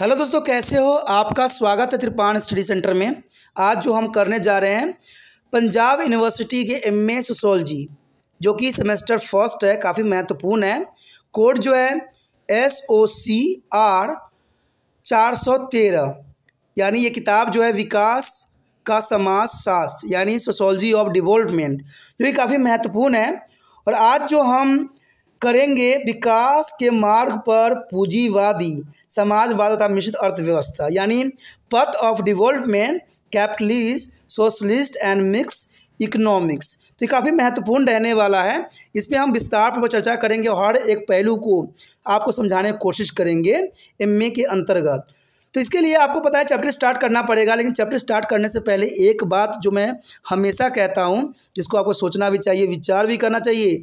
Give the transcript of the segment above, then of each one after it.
hello दोस्तों कैसे हो आपका स्वागत है त्रिपान स्टडी सेंटर में आज जो हम करने जा रहे हैं पंजाब यूनिवर्सिटी के एम ए सोशोलॉजी जो कि सेमेस्टर फर्स्ट है काफ़ी महत्वपूर्ण है कोड जो है एस ओ सी आर चार सौ तेरह यानी ये किताब जो है विकास का समाज शास्त्र यानी सोशोलॉजी ऑफ डिवलपमेंट जो कि काफ़ी महत्वपूर्ण है और आज जो हम करेंगे विकास के मार्ग पर पूंजीवादी समाजवाद तथा मिश्रित अर्थव्यवस्था यानी path of development capitalist socialist and mix economics तो ये काफ़ी महत्वपूर्ण रहने वाला है इसमें हम विस्तार पर चर्चा करेंगे हर एक पहलू को आपको समझाने की कोशिश करेंगे एम के अंतर्गत तो इसके लिए आपको पता है चैप्टर स्टार्ट करना पड़ेगा लेकिन चैप्टर स्टार्ट करने से पहले एक बात जो मैं हमेशा कहता हूँ जिसको आपको सोचना भी चाहिए विचार भी करना चाहिए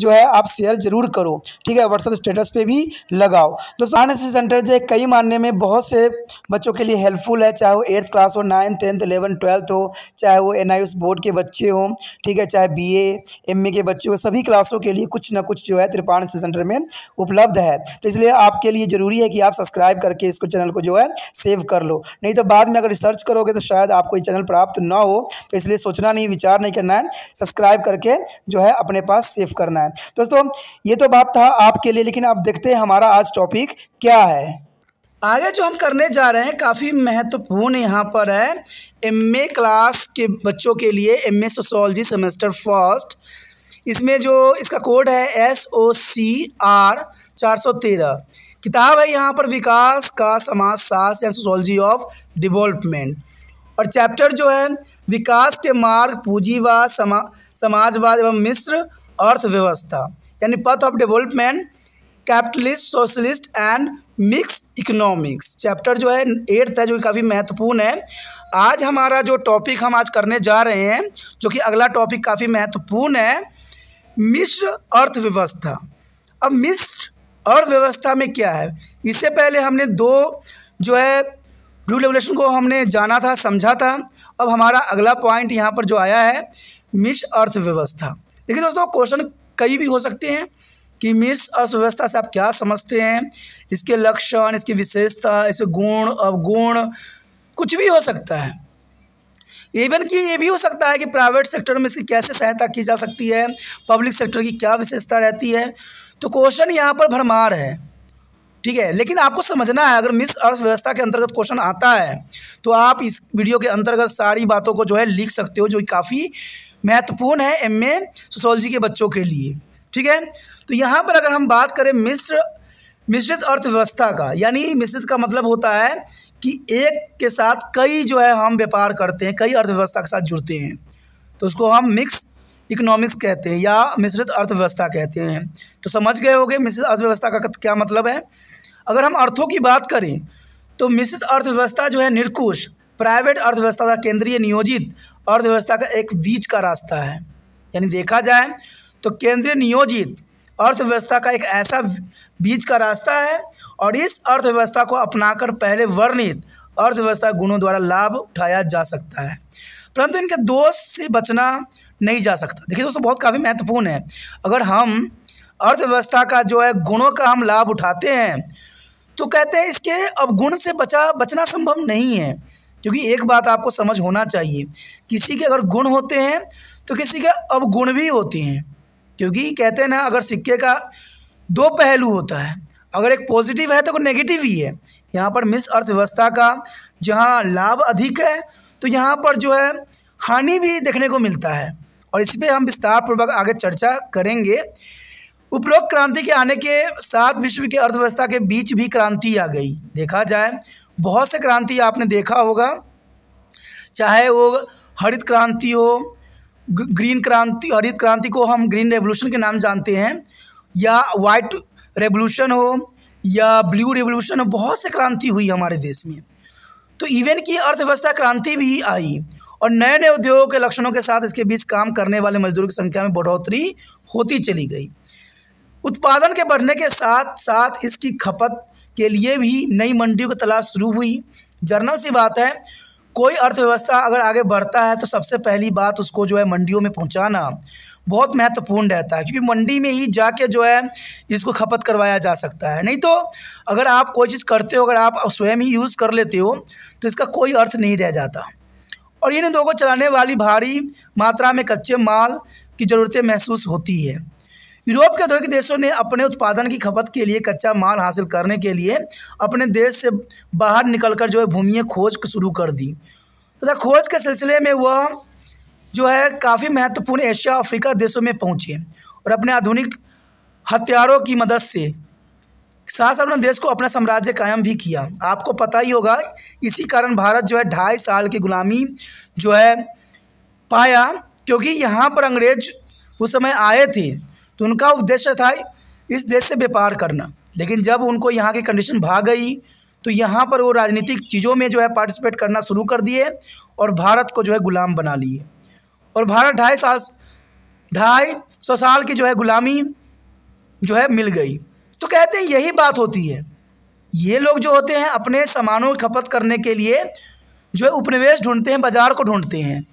जो है आप शेयर जरूर करो ठीक है व्हाट्सअप स्टेटस पे भी लगाओ दोस्तों एस सेंटर जो है कई मानने में बहुत से बच्चों के लिए हेल्पफुल है चाहे वो एट्थ क्लास हो नाइन्थ टेंथ इलेवन ट्वेल्थ हो चाहे वो एन बोर्ड के बच्चे हों ठीक है चाहे बी ए के बच्चे हो सभी क्लासों के लिए कुछ ना कुछ जो है त्रिपाण सेंटर में उपलब्ध है तो इसलिए आपके लिए ज़रूरी है कि आप सब्सक्राइब करके इसको चैनल को जो है सेव कर लो नहीं तो बाद में अगर रिसर्च करोगे तो शायद आपको ये चैनल प्राप्त ना हो तो इसलिए सोचना नहीं विचार नहीं करना है सब्सक्राइब करके जो है अपने पास सेव करना है है दोस्तों ये तो बात था आपके लिए लेकिन आप देखते हैं हमारा आज टॉपिक क्या है आगे जो हम करने जा रहे हैं काफ़ी महत्वपूर्ण यहाँ पर है एम क्लास के बच्चों के लिए M A sociology semester first इसमें जो इसका कोड है एस ओ सी आर चार सौ तेरह किताब है यहाँ पर विकास का समाज शास्त्र एंड सोशोलॉजी ऑफ डिवेलपमेंट और चैप्टर जो है विकास के मार्ग पूंजीवाद समा समाजवाद एवं मिश्र अर्थव्यवस्था यानी path of development capitalist socialist and mix economics chapter जो है एट्थ है जो काफ़ी महत्वपूर्ण है आज हमारा जो टॉपिक हम आज करने जा रहे हैं जो कि अगला टॉपिक काफ़ी महत्वपूर्ण है मिश्र अर्थव्यवस्था अब मिश्र अर्थव्यवस्था में क्या है इससे पहले हमने दो जो है रूल रेगुलेशन को हमने जाना था समझा था अब हमारा अगला पॉइंट यहाँ पर जो आया है मिश्र अर्थव्यवस्था देखिए दोस्तों क्वेश्चन कई भी हो सकते हैं कि मिस अर्थव्यवस्था से आप क्या समझते हैं इसके लक्षण इसकी विशेषता इसके गुण अवगुण कुछ भी हो सकता है इवन कि ये भी हो सकता है कि प्राइवेट सेक्टर में इसकी कैसे सहायता की जा सकती है पब्लिक सेक्टर की क्या विशेषता रहती है तो क्वेश्चन यहाँ पर भरमार है ठीक है लेकिन आपको समझना है अगर मिस अर्थव्यवस्था के अंतर्गत क्वेश्चन आता है तो आप इस वीडियो के अंतर्गत सारी बातों को जो है लिख सकते हो जो काफ़ी महत्वपूर्ण है एम ए सोशोलॉजी के बच्चों के लिए ठीक है तो यहाँ पर अगर हम बात करें मिश्र मिश्रित अर्थव्यवस्था का यानी मिश्रित का मतलब होता है कि एक के साथ कई जो है हम व्यापार करते हैं कई अर्थव्यवस्था के साथ जुड़ते हैं तो उसको हम मिक्स इकोनॉमिक्स कहते हैं या मिश्रित अर्थव्यवस्था कहते हैं तो समझ गए होंगे मिश्रित अर्थव्यवस्था का क्या मतलब है अगर हम अर्थों की बात करें तो मिश्रित अर्थव्यवस्था जो है निरकुश प्राइवेट अर्थव्यवस्था का केंद्रीय नियोजित अर्थव्यवस्था का एक बीच का रास्ता है यानी देखा जाए तो केंद्रीय नियोजित अर्थव्यवस्था का एक ऐसा बीच का रास्ता है और इस अर्थव्यवस्था को अपनाकर पहले वर्णित अर्थव्यवस्था गुणों द्वारा लाभ उठाया जा सकता है परंतु इनके दोष से बचना नहीं जा सकता देखिए दोस्तों बहुत काफ़ी महत्वपूर्ण है अगर हम अर्थव्यवस्था का जो है गुणों का हम लाभ उठाते हैं तो कहते हैं इसके अब गुण से बचा बचना संभव नहीं है क्योंकि एक बात आपको समझ होना चाहिए किसी के अगर गुण होते हैं तो किसी के अवगुण भी होते हैं क्योंकि कहते हैं ना अगर सिक्के का दो पहलू होता है अगर एक पॉजिटिव है तो नेगेटिव ही है यहाँ पर मिस अर्थव्यवस्था का जहाँ लाभ अधिक है तो यहाँ पर जो है हानि भी देखने को मिलता है और इस पर हम विस्तारपूर्वक आगे चर्चा करेंगे उपरोक्त क्रांति के आने के साथ विश्व के अर्थव्यवस्था के बीच भी क्रांति आ गई देखा जाए बहुत से क्रांति आपने देखा होगा चाहे वो हरित क्रांति हो ग्रीन क्रांति हरित क्रांति को हम ग्रीन रेवोल्यूशन के नाम जानते हैं या वाइट रेवोल्यूशन हो या ब्लू रेवोल्यूशन हो बहुत से क्रांति हुई हमारे देश में तो इवन की अर्थव्यवस्था क्रांति भी आई और नए नए उद्योगों के लक्षणों के साथ इसके बीच काम करने वाले मजदूरों की संख्या में बढ़ोतरी होती चली गई उत्पादन के बढ़ने के साथ साथ इसकी खपत के लिए भी नई मंडियों की तलाश शुरू हुई जर्नल सी बात है कोई अर्थव्यवस्था अगर आगे बढ़ता है तो सबसे पहली बात उसको जो है मंडियों में पहुंचाना बहुत महत्वपूर्ण रहता है क्योंकि मंडी में ही जाके जो है इसको खपत करवाया जा सकता है नहीं तो अगर आप कोई चीज़ करते हो अगर आप स्वयं ही यूज़ कर लेते हो तो इसका कोई अर्थ नहीं रह जाता और इन को चलाने वाली भारी मात्रा में कच्चे माल की ज़रूरतें महसूस होती है यूरोप के औद्योगिक देशों ने अपने उत्पादन की खपत के लिए कच्चा माल हासिल करने के लिए अपने देश से बाहर निकलकर जो है भूमि खोज शुरू कर दी तथा तो खोज के सिलसिले में वह जो है काफ़ी महत्वपूर्ण एशिया अफ्रीका देशों में पहुँचे और अपने आधुनिक हथियारों की मदद से साथ साथ अपने देश को अपना साम्राज्य कायम भी किया आपको पता ही होगा इसी कारण भारत जो है ढाई साल की गुलामी जो है पाया क्योंकि यहाँ पर अंग्रेज उस समय आए थे तो उनका उद्देश्य था इस देश से व्यापार करना लेकिन जब उनको यहाँ की कंडीशन भाग गई तो यहाँ पर वो राजनीतिक चीज़ों में जो है पार्टिसिपेट करना शुरू कर दिए और भारत को जो है गुलाम बना लिए और भारत ढाई साल ढाई सौ साल की जो है गुलामी जो है मिल गई तो कहते हैं यही बात होती है ये लोग जो होते हैं अपने सामानों की खपत करने के लिए जो है उपनिवेश ढूंढते हैं बाज़ार को ढूंढते हैं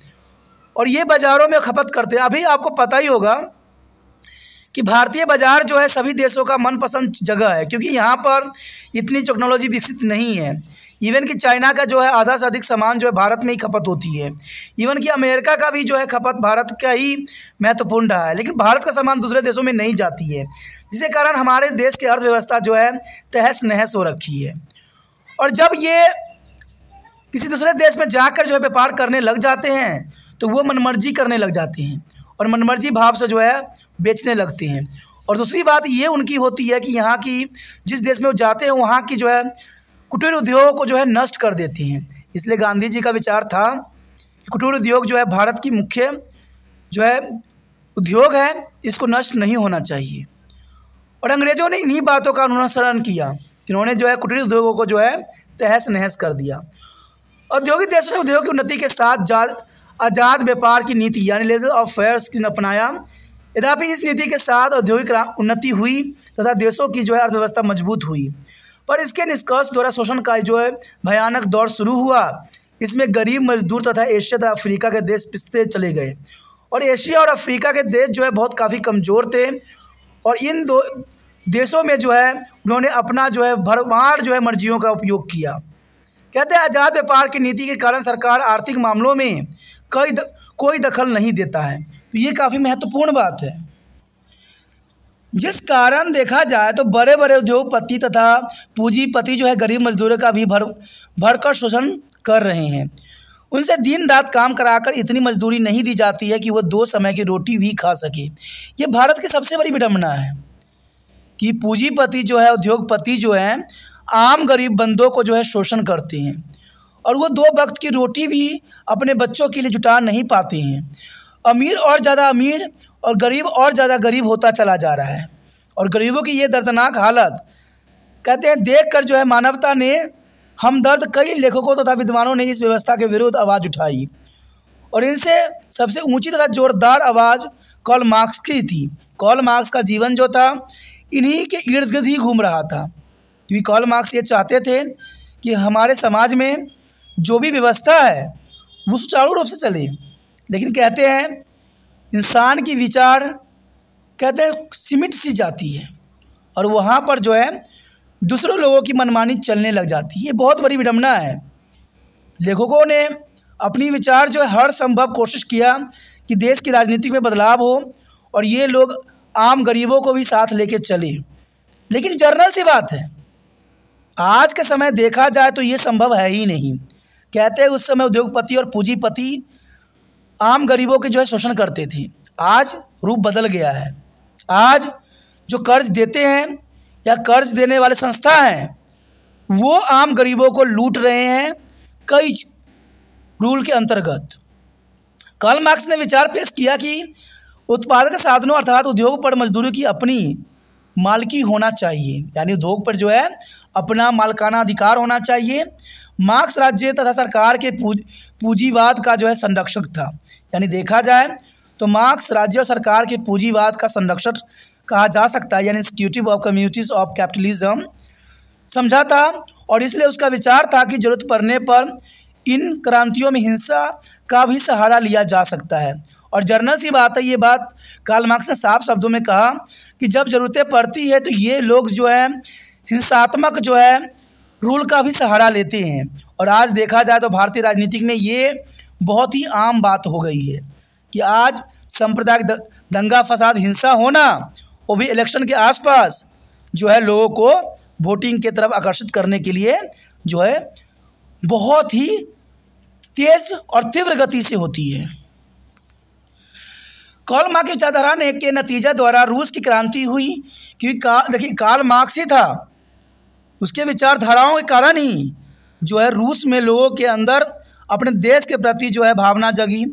और ये बाज़ारों में खपत करते हैं अभी आपको पता ही होगा कि भारतीय बाज़ार जो है सभी देशों का मनपसंद जगह है क्योंकि यहाँ पर इतनी टेक्नोलॉजी विकसित नहीं है इवन कि चाइना का जो है आधा से अधिक सामान जो है भारत में ही खपत होती है इवन कि अमेरिका का भी जो है खपत भारत का ही महत्वपूर्ण रहा है लेकिन भारत का सामान दूसरे देशों में नहीं जाती है जिसके कारण हमारे देश की अर्थव्यवस्था जो है तहस नहस हो रखी है और जब ये किसी दूसरे देश में जाकर जो है व्यापार करने लग जाते हैं तो वो मनमर्जी करने लग जाते हैं और मनमर्जी भाव से जो है बेचने लगती हैं और दूसरी बात ये उनकी होती है कि यहाँ की जिस देश में वो जाते हैं वहाँ की जो है कुटीर उद्योग को जो है नष्ट कर देती हैं इसलिए गांधी जी का विचार था कि कुटीर उद्योग जो है भारत की मुख्य जो है उद्योग है इसको नष्ट नहीं होना चाहिए और अंग्रेज़ों ने इन्हीं बातों का अनुसरण किया इन्होंने जो है कुटीर उद्योगों को जो है तहस नहस कर दिया औद्योगिक देशों ने उद्योग की उन्नति के साथ आज़ाद व्यापार की नीति यानी लेजर ऑफ फेयर्स अपनाया यद्यपि इस नीति के साथ औद्योगिक उन्नति हुई तथा देशों की जो है अर्थव्यवस्था मजबूत हुई पर इसके निष्कर्ष द्वारा शोषण का जो है भयानक दौर शुरू हुआ इसमें गरीब मजदूर तथा एशिया तथा अफ्रीका के देश पिसते चले गए और एशिया और अफ्रीका के देश जो है बहुत काफ़ी कमज़ोर थे और इन दो देशों में जो है उन्होंने अपना जो है भरमार जो है मर्जियों का उपयोग किया कहते हैं आज़ाद व्यापार की नीति के कारण सरकार आर्थिक मामलों में कई द, कोई दखल नहीं देता है तो ये काफ़ी महत्वपूर्ण बात है जिस कारण देखा जाए तो बड़े बड़े उद्योगपति तथा पूंजीपति जो है गरीब मजदूरों का भी भर भरकर शोषण कर रहे हैं उनसे दिन रात काम कराकर इतनी मजदूरी नहीं दी जाती है कि वह दो समय की रोटी भी खा सके ये भारत की सबसे बड़ी विडम्बना है कि पूंजीपति जो है उद्योगपति जो है आम गरीब बंदों को जो है शोषण करते हैं और वो दो वक्त की रोटी भी अपने बच्चों के लिए जुटा नहीं पाते हैं अमीर और ज़्यादा अमीर और गरीब और ज़्यादा गरीब होता चला जा रहा है और गरीबों की ये दर्दनाक हालत कहते हैं देख कर जो है मानवता ने हमदर्द कई लेखकों तथा तो विद्वानों ने इस व्यवस्था के विरुद्ध आवाज़ उठाई और इनसे सबसे ऊंची तथा जोरदार आवाज़ कॉल मार्क्स की थी कॉल मार्क्स का जीवन जो था इन्हीं के इर्द गिर्द ही घूम रहा था क्योंकि कॉल मार्क्स ये चाहते थे कि हमारे समाज में जो भी व्यवस्था है वो सुचारू रूप से चले लेकिन कहते हैं इंसान की विचार कहते हैं सिमट सी जाती है और वहाँ पर जो है दूसरों लोगों की मनमानी चलने लग जाती है ये बहुत बड़ी विडम्बना है लेखकों ने अपनी विचार जो है हर संभव कोशिश किया कि देश की राजनीति में बदलाव हो और ये लोग आम गरीबों को भी साथ लेके चले लेकिन जर्नल सी बात है आज के समय देखा जाए तो ये संभव है ही नहीं कहते हैं उस समय उद्योगपति और पूंजीपति आम गरीबों के जो है शोषण करते थे आज रूप बदल गया है आज जो कर्ज देते हैं या कर्ज देने वाले संस्था हैं वो आम गरीबों को लूट रहे हैं कई रूल के अंतर्गत कार्ल मार्क्स ने विचार पेश किया कि उत्पादक साधनों अर्थात उद्योग पर मजदूरों की अपनी मालकी होना चाहिए यानी उद्योग पर जो है अपना मालकाना अधिकार होना चाहिए मार्क्स राज्य तथा सरकार के पूंजीवाद का जो है संरक्षक था यानी देखा जाए तो मार्क्स राज्य सरकार के पूंजीवाद का संरक्षण कहा जा सकता है यानी institutive of communities of capitalism समझा था और इसलिए उसका विचार था कि जरूरत पड़ने पर इन क्रांतियों में हिंसा का भी सहारा लिया जा सकता है और जर्नल सी बात है ये बात कार्ल मार्क्स ने साफ शब्दों में कहा कि जब ज़रूरतें पड़ती है तो ये लोग जो है हिंसात्मक जो है रूल का भी सहारा लेते हैं और आज देखा जाए तो भारतीय राजनीति में ये बहुत ही आम बात हो गई है कि आज सांप्रदायिक दंगा फसाद हिंसा होना वो भी इलेक्शन के आसपास जो है लोगों को वोटिंग के तरफ आकर्षित करने के लिए जो है बहुत ही तेज और तीव्र गति से होती है कॉल मार्क की विचारधारा ने के नतीजा द्वारा रूस की क्रांति हुई क्योंकि का देखिए काल मार्क्स ही था उसके विचारधाराओं के कारण ही जो है रूस में लोगों के अंदर अपने देश के प्रति जो है भावना जगी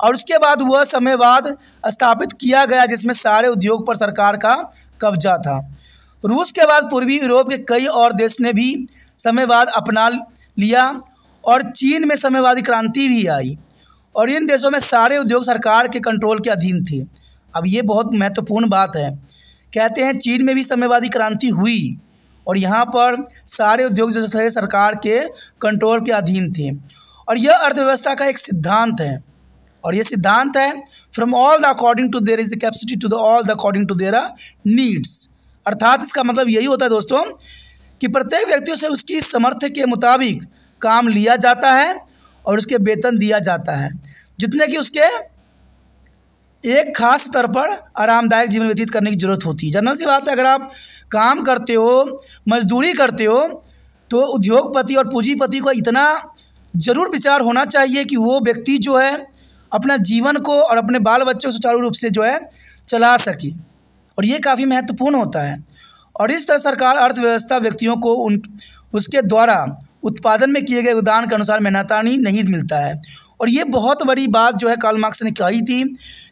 और उसके बाद वह बाद स्थापित किया गया जिसमें सारे उद्योग पर सरकार का कब्जा था रूस के बाद पूर्वी यूरोप के कई और देश ने भी समयवाद अपना लिया और चीन में समयवादी क्रांति भी आई और इन देशों में सारे उद्योग सरकार के कंट्रोल के अधीन थे अब ये बहुत महत्वपूर्ण बात है कहते हैं चीन में भी समयवादी क्रांति हुई और यहाँ पर सारे उद्योग जो थे सरकार के कंट्रोल के अधीन थे और यह अर्थव्यवस्था का एक सिद्धांत है और यह सिद्धांत है from all the according to their is capacity to the all the according to their needs अर्थात इसका मतलब यही होता है दोस्तों कि प्रत्येक व्यक्ति से उसकी समर्थ्य के मुताबिक काम लिया जाता है और उसके वेतन दिया जाता है जितने कि उसके एक खास स्तर पर आरामदायक जीवन व्यतीत करने की ज़रूरत होती है जनरल सी बात है अगर आप काम करते हो मजदूरी करते हो तो उद्योगपति और पूंजीपति को इतना ज़रूर विचार होना चाहिए कि वो व्यक्ति जो है अपना जीवन को और अपने बाल बच्चों को सुचारू रूप से जो है चला सके और ये काफ़ी महत्वपूर्ण होता है और इस तरह सरकार अर्थव्यवस्था व्यक्तियों को उन उसके द्वारा उत्पादन में किए गए योगदान के अनुसार मेहनतानी नहीं मिलता है और ये बहुत बड़ी बात जो है कार्ल मार्क्स ने कही थी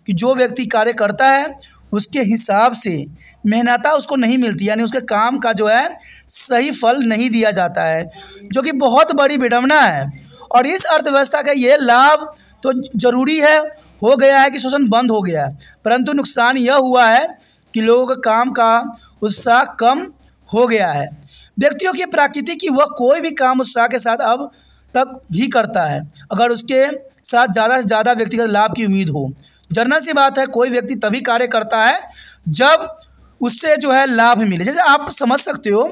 कि जो व्यक्ति कार्य करता है उसके हिसाब से मेहनता उसको नहीं मिलती यानी उसके काम का जो है सही फल नहीं दिया जाता है जो कि बहुत बड़ी विडम्बना है और इस अर्थव्यवस्था का ये लाभ तो जरूरी है हो गया है कि शोषण बंद हो गया है परंतु नुकसान यह हुआ है कि लोगों का काम का उत्साह कम हो गया है व्यक्तियों की प्रकृति की वह कोई भी काम उत्साह के साथ अब तक ही करता है अगर उसके साथ ज़्यादा से ज़्यादा व्यक्तिगत लाभ की उम्मीद हो जनरल सी बात है कोई व्यक्ति तभी कार्य करता है जब उससे जो है लाभ मिले जैसे आप समझ सकते हो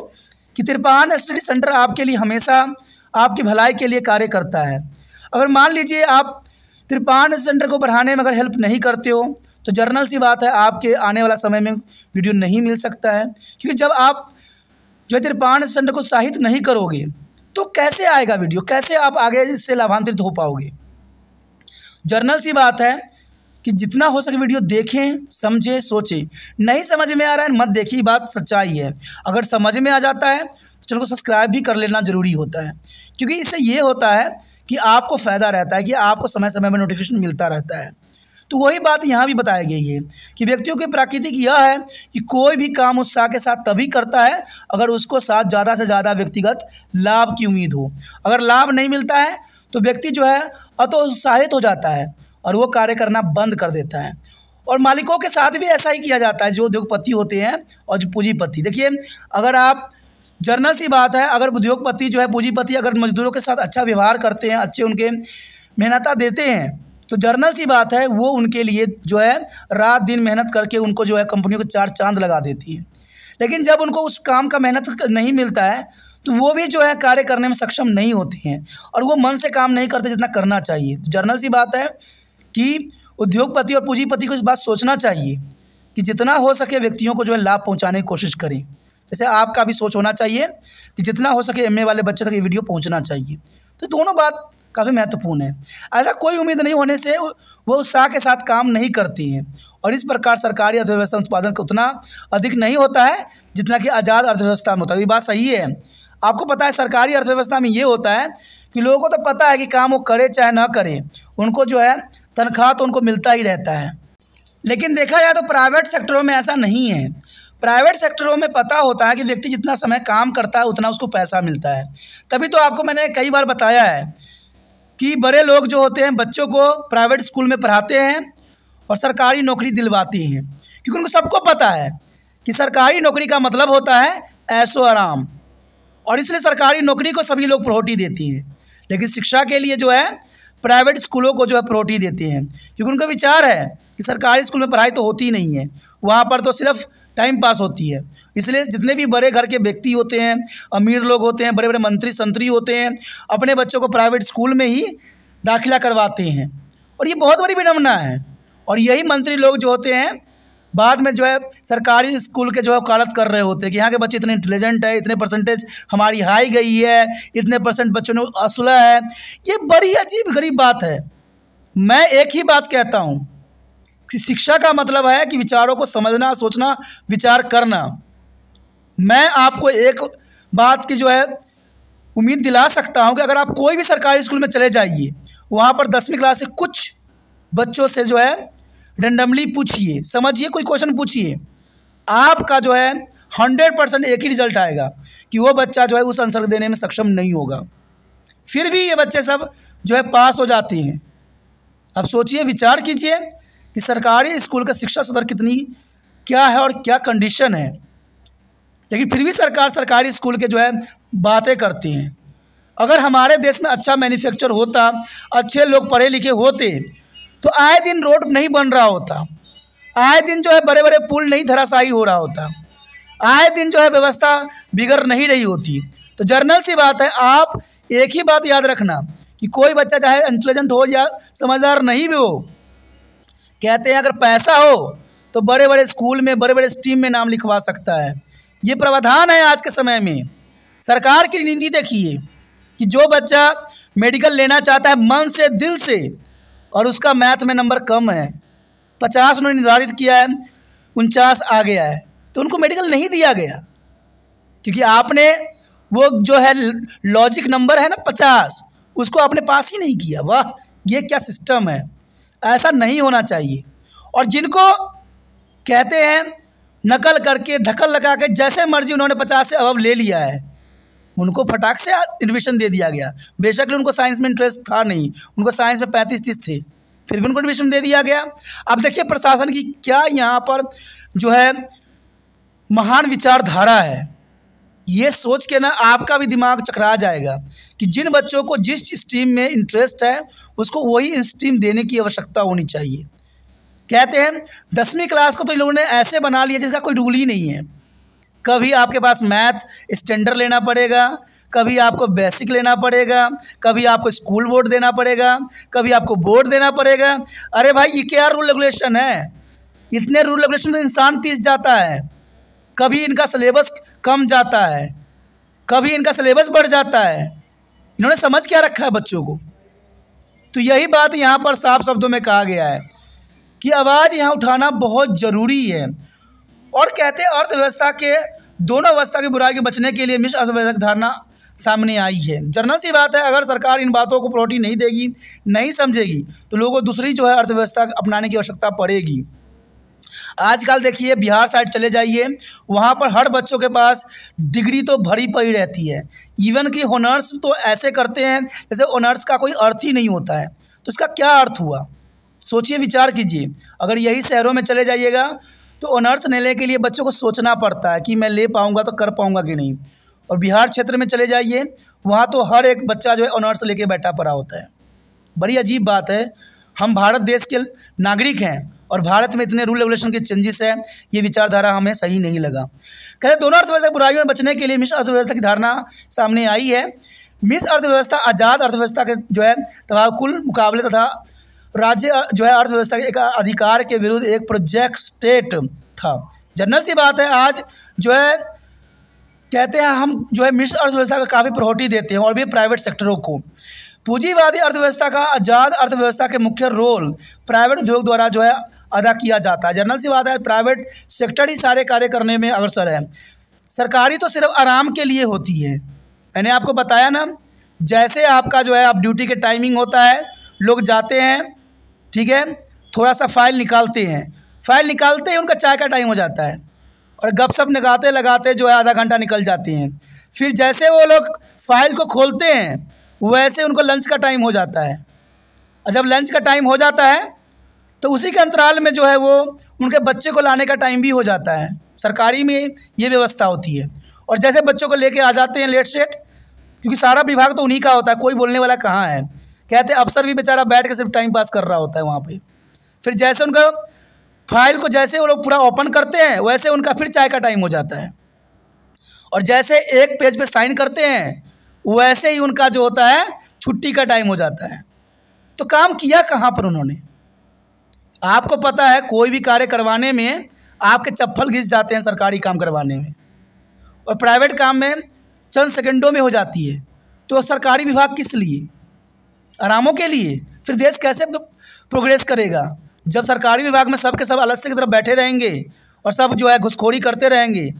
कि तिरपान स्टडी सेंटर आपके लिए हमेशा आपकी भलाई के लिए कार्य करता है अगर मान लीजिए आप त्रिपाण सेंटर को बढ़ाने में अगर हेल्प नहीं करते हो तो जर्नल सी बात है आपके आने वाला समय में वीडियो नहीं मिल सकता है क्योंकि जब आप जो त्रिपाण सेंटर को साहित नहीं करोगे तो कैसे आएगा वीडियो कैसे आप आगे इससे लाभान्वित हो पाओगे जर्नल सी बात है कि जितना हो सके वीडियो देखें समझें सोचें नहीं समझ में आ रहा है मत देखिए बात सच्चाई है अगर समझ में आ जाता है चैनल को सब्सक्राइब भी कर लेना ज़रूरी होता है क्योंकि इससे ये होता है कि आपको फ़ायदा रहता है कि आपको समय समय में नोटिफिकेशन मिलता रहता है तो वही बात यहाँ भी बताई गई है कि व्यक्तियों की प्राकृतिक यह है कि कोई भी काम उत्साह के साथ तभी करता है अगर उसको साथ ज़्यादा से ज़्यादा व्यक्तिगत लाभ की उम्मीद हो अगर लाभ नहीं मिलता है तो व्यक्ति जो है अतो उत्साहित हो जाता है और वो कार्य करना बंद कर देता है और मालिकों के साथ भी ऐसा ही किया जाता है जो उद्योगपति होते हैं और जो पूंजीपति देखिए अगर आप जर्नल सी बात है अगर उद्योगपति जो है पूंजीपति अगर मजदूरों के साथ अच्छा व्यवहार करते हैं अच्छे उनके मेहनता देते हैं तो जर्नल सी बात है वो उनके लिए जो है रात दिन मेहनत करके उनको जो है कंपनी को चार चांद लगा देती है लेकिन जब उनको उस काम का मेहनत नहीं मिलता है तो वो भी जो है कार्य करने में सक्षम नहीं होती हैं और वो मन से काम नहीं करते जितना करना चाहिए तो जर्नल सी बात है कि उद्योगपति और पूंजीपति को इस बात सोचना चाहिए कि जितना हो सके व्यक्तियों को जो है लाभ पहुंचाने की कोशिश करें जैसे आपका भी सोच होना चाहिए कि जितना हो सके एम वाले बच्चों तक ये वीडियो पहुँचना चाहिए तो दोनों बात काफ़ी महत्वपूर्ण है ऐसा कोई उम्मीद नहीं होने से वो उत्साह के साथ काम नहीं करती हैं और इस प्रकार सरकारी अर्थव्यवस्था उत्पादन का उतना अधिक नहीं होता है जितना कि आज़ाद अर्थव्यवस्था में होता है ये बात सही है आपको पता है सरकारी अर्थव्यवस्था में ये होता है कि लोगों को तो पता है कि काम वो करे चाहे ना करे उनको जो है तनख्वाह तो उनको मिलता ही रहता है लेकिन देखा जाए तो प्राइवेट सेक्टरों में ऐसा नहीं है प्राइवेट सेक्टरों में पता होता है कि व्यक्ति जितना समय काम करता है उतना उसको पैसा मिलता है तभी तो आपको मैंने कई बार बताया है कि बड़े लोग जो होते हैं बच्चों को प्राइवेट स्कूल में पढ़ाते हैं और सरकारी नौकरी दिलवाती हैं क्योंकि उनको सबको पता है कि सरकारी नौकरी का मतलब होता है ऐसो आराम और इसलिए सरकारी नौकरी को सभी लोग प्रोटी देती हैं लेकिन शिक्षा के लिए जो है प्राइवेट स्कूलों को जो है प्रोटी देती हैं क्योंकि उनका विचार है कि सरकारी स्कूल में पढ़ाई तो होती नहीं है वहाँ पर तो सिर्फ टाइम पास होती है इसलिए जितने भी बड़े घर के व्यक्ति होते हैं अमीर लोग होते हैं बड़े बड़े मंत्री संतरी होते हैं अपने बच्चों को प्राइवेट स्कूल में ही दाखिला करवाते हैं और ये बहुत बड़ी विडम्बना है और यही मंत्री लोग जो होते हैं बाद में जो है सरकारी स्कूल के जो है वकालत कर रहे होते हैं कि यहाँ के बच्चे इतने इंटेलिजेंट है इतने परसेंटेज हमारी हाई गई है इतने परसेंट बच्चों ने असुला है ये बड़ी अजीब गरीब बात है मैं एक ही बात कहता हूँ शिक्षा का मतलब है कि विचारों को समझना सोचना विचार करना मैं आपको एक बात की जो है उम्मीद दिला सकता हूँ कि अगर आप कोई भी सरकारी स्कूल में चले जाइए वहाँ पर दसवीं क्लास से कुछ बच्चों से जो है रेंडमली पूछिए समझिए कोई क्वेश्चन पूछिए आपका जो है हंड्रेड परसेंट एक ही रिजल्ट आएगा कि वो बच्चा जो है उस आंसर देने में सक्षम नहीं होगा फिर भी ये बच्चे सब जो है पास हो जाते हैं अब सोचिए विचार कीजिए कि सरकारी स्कूल का शिक्षा सदर कितनी क्या है और क्या कंडीशन है लेकिन फिर भी सरकार सरकारी स्कूल के जो है बातें करती हैं अगर हमारे देश में अच्छा मैन्युफैक्चर होता अच्छे लोग पढ़े लिखे होते तो आए दिन रोड नहीं बन रहा होता आए दिन जो है बड़े बड़े पुल नहीं धराशाही हो रहा होता आए दिन जो है व्यवस्था बिगड़ नहीं रही होती तो जर्नल सी बात है आप एक ही बात याद रखना कि कोई बच्चा चाहे इंटेलिजेंट हो या समझदार नहीं भी हो कहते हैं अगर पैसा हो तो बड़े बड़े स्कूल में बड़े बड़े स्टीम में नाम लिखवा सकता है ये प्रावधान है आज के समय में सरकार की नीति देखिए कि जो बच्चा मेडिकल लेना चाहता है मन से दिल से और उसका मैथ में नंबर कम है पचास उन्होंने निर्धारित किया है उनचास आ गया है तो उनको मेडिकल नहीं दिया गया क्योंकि आपने वो जो है लॉजिक नंबर है ना पचास उसको आपने पास ही नहीं किया वाह ये क्या सिस्टम है ऐसा नहीं होना चाहिए और जिनको कहते हैं नकल करके ढकल लगा के जैसे मर्जी उन्होंने पचास से अब ले लिया है उनको फटाक से एडमिशन दे दिया गया बेशक उनको साइंस में इंटरेस्ट था नहीं उनको साइंस में पैंतीस तीस थे फिर भी उनको एडमिशन दे दिया गया अब देखिए प्रशासन की क्या यहाँ पर जो है महान विचारधारा है ये सोच के ना आपका भी दिमाग चकरा जाएगा कि जिन बच्चों को जिस स्ट्रीम में इंटरेस्ट है उसको वही स्ट्रीम देने की आवश्यकता होनी चाहिए कहते हैं दसवीं क्लास को तो इन लोगों ने ऐसे बना लिया जिसका कोई रूल ही नहीं है कभी आपके पास मैथ स्टैंडर्ड लेना पड़ेगा कभी आपको बेसिक लेना पड़ेगा कभी आपको स्कूल बोर्ड देना पड़ेगा कभी आपको बोर्ड देना पड़ेगा अरे भाई ये क्या रूल रेगुलेशन है इतने रूल रेगुलेशन तो इंसान पीस जाता है कभी इनका सिलेबस कम जाता है कभी इनका सिलेबस बढ़ जाता है इन्होंने समझ क्या रखा है बच्चों को तो यही बात यहाँ पर साफ शब्दों में कहा गया है कि आवाज़ यहाँ उठाना बहुत ज़रूरी है और कहते अर्थव्यवस्था के दोनों अवस्था की बुराई के बचने के लिए मिश्र अर्थव्यवस्था धारणा सामने आई है जनरल सी बात है अगर सरकार इन बातों को प्रोटी नहीं देगी नहीं समझेगी तो लोगों को दूसरी जो है अर्थव्यवस्था अपनाने की आवश्यकता पड़ेगी आजकल देखिए बिहार साइड चले जाइए वहाँ पर हर बच्चों के पास डिग्री तो भरी पड़ी रहती है इवन कि ऑनर्स तो ऐसे करते हैं जैसे ऑनर्स का कोई अर्थ ही नहीं होता है तो इसका क्या अर्थ हुआ सोचिए विचार कीजिए अगर यही शहरों में चले जाइएगा तो ऑनर्स लेने के लिए बच्चों को सोचना पड़ता है कि मैं ले पाऊँगा तो कर पाऊँगा कि नहीं और बिहार क्षेत्र में चले जाइए वहाँ तो हर एक बच्चा जो है ऑनर्स लेके बैठा पड़ा होता है बड़ी अजीब बात है हम भारत देश के नागरिक हैं और भारत में इतने रूल रेगुलेशन के चेंजेस है ये विचारधारा हमें सही नहीं लगा कहते दोनों अर्थव्यवस्था बुराइयों में बचने के लिए मिश्र अर्थव्यवस्था की धारणा सामने आई है मिश्र अर्थव्यवस्था आज़ाद अर्थव्यवस्था के जो है कुल मुकाबले तथा राज्य जो है अर्थव्यवस्था के एक अधिकार के विरुद्ध एक प्रोजेक्ट स्टेट था जनरल सी बात है आज जो है कहते हैं हम जो है मिश्र अर्थव्यवस्था का काफ़ी प्रहोटी देते हैं और भी प्राइवेट सेक्टरों को पूंजीवादी अर्थव्यवस्था का आज़ाद अर्थव्यवस्था के मुख्य रोल प्राइवेट उद्योग द्वारा जो है अदा किया जाता है जनरल सी बात है प्राइवेट सेक्टर ही सारे कार्य करने में अग्रसर है सरकारी तो सिर्फ आराम के लिए होती है मैंने आपको बताया ना जैसे आपका जो है आप ड्यूटी के टाइमिंग होता है लोग जाते हैं ठीक है थोड़ा सा फाइल निकालते हैं फाइल निकालते ही उनका चाय का टाइम हो जाता है और गप सप लगाते लगाते जो है आधा घंटा निकल जाते हैं फिर जैसे वो लोग फाइल को खोलते हैं वैसे उनको लंच का टाइम हो जाता है और जब लंच का टाइम हो जाता है तो उसी के अंतराल में जो है वो उनके बच्चे को लाने का टाइम भी हो जाता है सरकारी में ये व्यवस्था होती है और जैसे बच्चों को लेके आ जाते हैं लेट सेट क्योंकि सारा विभाग तो उन्हीं का होता है कोई बोलने वाला कहाँ है कहते हैं अफसर भी बेचारा बैठ के सिर्फ टाइम पास कर रहा होता है वहाँ पर फिर जैसे उनका फाइल को जैसे वो लोग पूरा ओपन करते हैं वैसे उनका फिर चाय का टाइम हो जाता है और जैसे एक पेज पे साइन करते हैं वैसे ही उनका जो होता है छुट्टी का टाइम हो जाता है तो काम किया कहाँ पर उन्होंने आपको पता है कोई भी कार्य करवाने में आपके चप्पल घिस जाते हैं सरकारी काम करवाने में और प्राइवेट काम में चंद सेकंडों में हो जाती है तो सरकारी विभाग किस लिए आरामों के लिए फिर देश कैसे प्रोग्रेस करेगा जब सरकारी विभाग में सब के सब आलस्य की तरफ बैठे रहेंगे और सब जो है घुसखोरी करते रहेंगे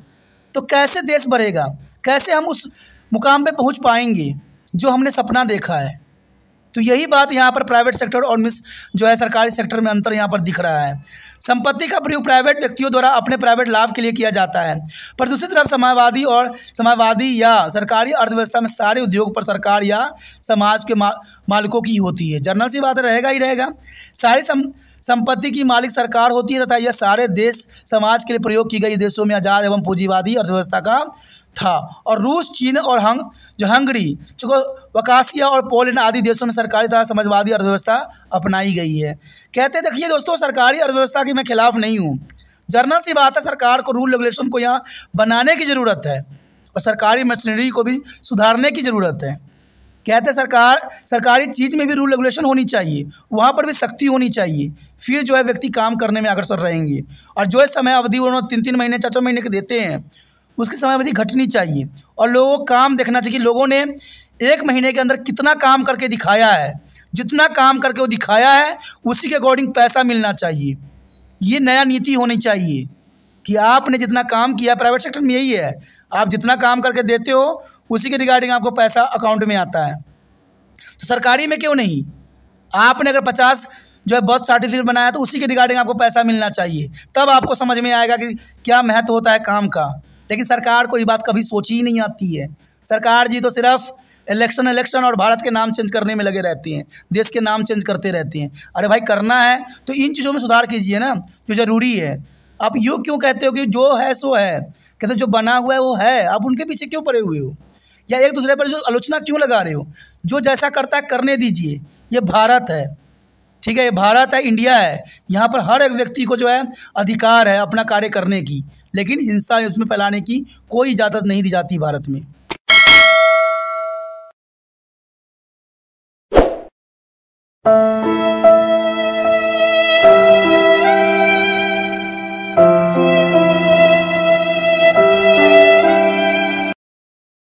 तो कैसे देश बढ़ेगा कैसे हम उस मुकाम पर पहुँच पाएंगे जो हमने सपना देखा है तो यही बात यहाँ पर प्राइवेट सेक्टर और मिस जो है सरकारी सेक्टर में अंतर यहाँ पर दिख रहा है संपत्ति का प्रयोग प्राइवेट व्यक्तियों द्वारा अपने प्राइवेट लाभ के लिए किया जाता है पर दूसरी तरफ समाजवादी और समाजवादी या सरकारी अर्थव्यवस्था में सारे उद्योग पर सरकार या समाज के मा, मालिकों की होती है जर्नल सी बात रहेगा ही रहेगा सारी सम, संपत्ति की मालिक सरकार होती है तथा यह सारे देश समाज के लिए प्रयोग की गई देशों में आज़ाद एवं पूंजीवादी अर्थव्यवस्था का था और रूस चीन और हंग जो हंगरी जो वकासिया और पोलैंड आदि देशों में सरकारी तथा समाजवादी अर्थव्यवस्था अपनाई गई है कहते देखिए दोस्तों सरकारी अर्थव्यवस्था की मैं खिलाफ नहीं हूँ जर्नल सी बात है सरकार को रूल रेगुलेशन को यहाँ बनाने की ज़रूरत है और सरकारी मशीनरी को भी सुधारने की ज़रूरत है कहते सरकार सरकारी चीज़ में भी रूल रेगुलेशन होनी चाहिए वहाँ पर भी सख्ती होनी चाहिए फिर जो है व्यक्ति काम करने में अग्रसर रहेंगे और जो है समय अवधि उन्होंने तीन तीन महीने चार चार महीने के देते हैं उसकी समयावधि घटनी चाहिए और लोगों को काम देखना चाहिए कि लोगों ने एक महीने के अंदर कितना काम करके दिखाया है जितना काम करके वो दिखाया है उसी के अकॉर्डिंग पैसा मिलना चाहिए ये नया नीति होनी चाहिए कि आपने जितना काम किया प्राइवेट सेक्टर में यही है आप जितना काम करके देते हो उसी के रिगार्डिंग आपको पैसा अकाउंट में आता है तो सरकारी में क्यों नहीं आपने अगर पचास जो है बर्थ सर्टिफिकेट बनाया तो उसी के रिगार्डिंग आपको पैसा मिलना चाहिए तब आपको समझ में आएगा कि क्या महत्व होता है काम का लेकिन सरकार को ये बात कभी सोची ही नहीं आती है सरकार जी तो सिर्फ इलेक्शन इलेक्शन और भारत के नाम चेंज करने में लगे रहती हैं देश के नाम चेंज करते रहती हैं अरे भाई करना है तो इन चीज़ों में सुधार कीजिए ना जो ज़रूरी है आप यूँ क्यों कहते हो कि जो है सो है कहते जो बना हुआ है वो है आप उनके पीछे क्यों पड़े हुए हो या एक दूसरे पर जो आलोचना क्यों लगा रहे हो जो जैसा करता है करने दीजिए ये भारत है ठीक है ये भारत है इंडिया है यहाँ पर हर एक व्यक्ति को जो है अधिकार है अपना कार्य करने की लेकिन हिंसा उसमें फैलाने की कोई इजाज़त नहीं दी जाती भारत में